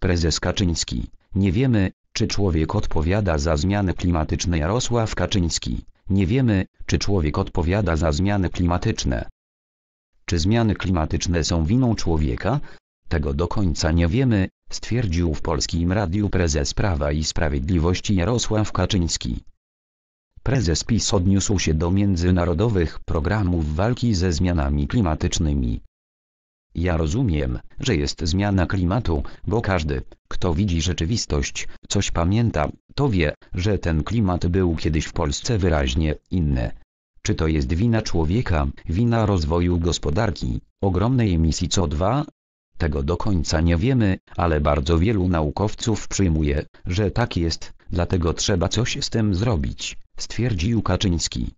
Prezes Kaczyński. Nie wiemy, czy człowiek odpowiada za zmiany klimatyczne Jarosław Kaczyński. Nie wiemy, czy człowiek odpowiada za zmiany klimatyczne. Czy zmiany klimatyczne są winą człowieka? Tego do końca nie wiemy, stwierdził w Polskim Radiu prezes Prawa i Sprawiedliwości Jarosław Kaczyński. Prezes PiS odniósł się do międzynarodowych programów walki ze zmianami klimatycznymi. Ja rozumiem, że jest zmiana klimatu, bo każdy, kto widzi rzeczywistość, coś pamięta, to wie, że ten klimat był kiedyś w Polsce wyraźnie inny. Czy to jest wina człowieka, wina rozwoju gospodarki, ogromnej emisji CO2? Tego do końca nie wiemy, ale bardzo wielu naukowców przyjmuje, że tak jest, dlatego trzeba coś z tym zrobić, stwierdził Kaczyński.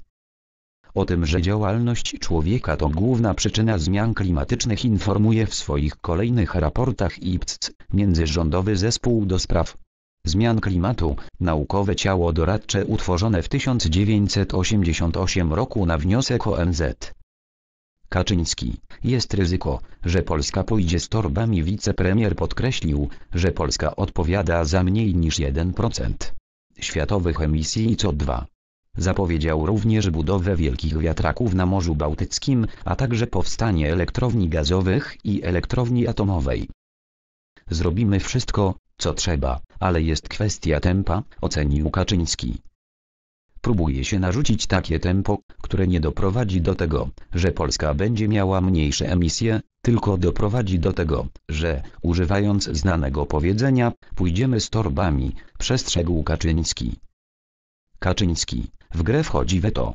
O tym, że działalność człowieka to główna przyczyna zmian klimatycznych informuje w swoich kolejnych raportach IPCC, Międzyrządowy Zespół do Spraw Zmian Klimatu, naukowe ciało doradcze utworzone w 1988 roku na wniosek ONZ. Kaczyński, jest ryzyko, że Polska pójdzie z torbami wicepremier podkreślił, że Polska odpowiada za mniej niż 1% światowych emisji CO2. Zapowiedział również budowę wielkich wiatraków na Morzu Bałtyckim, a także powstanie elektrowni gazowych i elektrowni atomowej. Zrobimy wszystko, co trzeba, ale jest kwestia tempa, ocenił Kaczyński. Próbuje się narzucić takie tempo, które nie doprowadzi do tego, że Polska będzie miała mniejsze emisje, tylko doprowadzi do tego, że, używając znanego powiedzenia, pójdziemy z torbami, przestrzegł Kaczyński. Kaczyński, w grę wchodzi weto.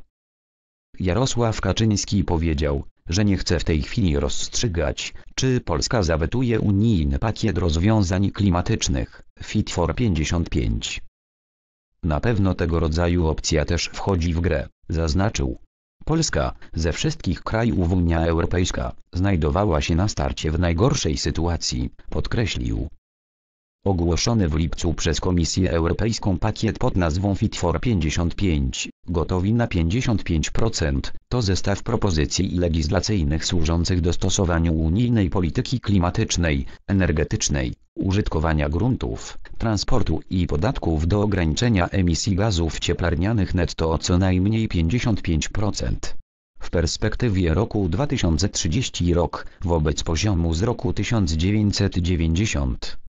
Jarosław Kaczyński powiedział, że nie chce w tej chwili rozstrzygać, czy Polska zawetuje unijny pakiet rozwiązań klimatycznych, Fit for 55. Na pewno tego rodzaju opcja też wchodzi w grę, zaznaczył. Polska, ze wszystkich krajów Unia Europejska, znajdowała się na starcie w najgorszej sytuacji, podkreślił. Ogłoszony w lipcu przez Komisję Europejską pakiet pod nazwą Fit for 55, gotowi na 55%, to zestaw propozycji legislacyjnych służących dostosowaniu unijnej polityki klimatycznej, energetycznej, użytkowania gruntów, transportu i podatków do ograniczenia emisji gazów cieplarnianych netto o co najmniej 55%. W perspektywie roku 2030 rok wobec poziomu z roku 1990.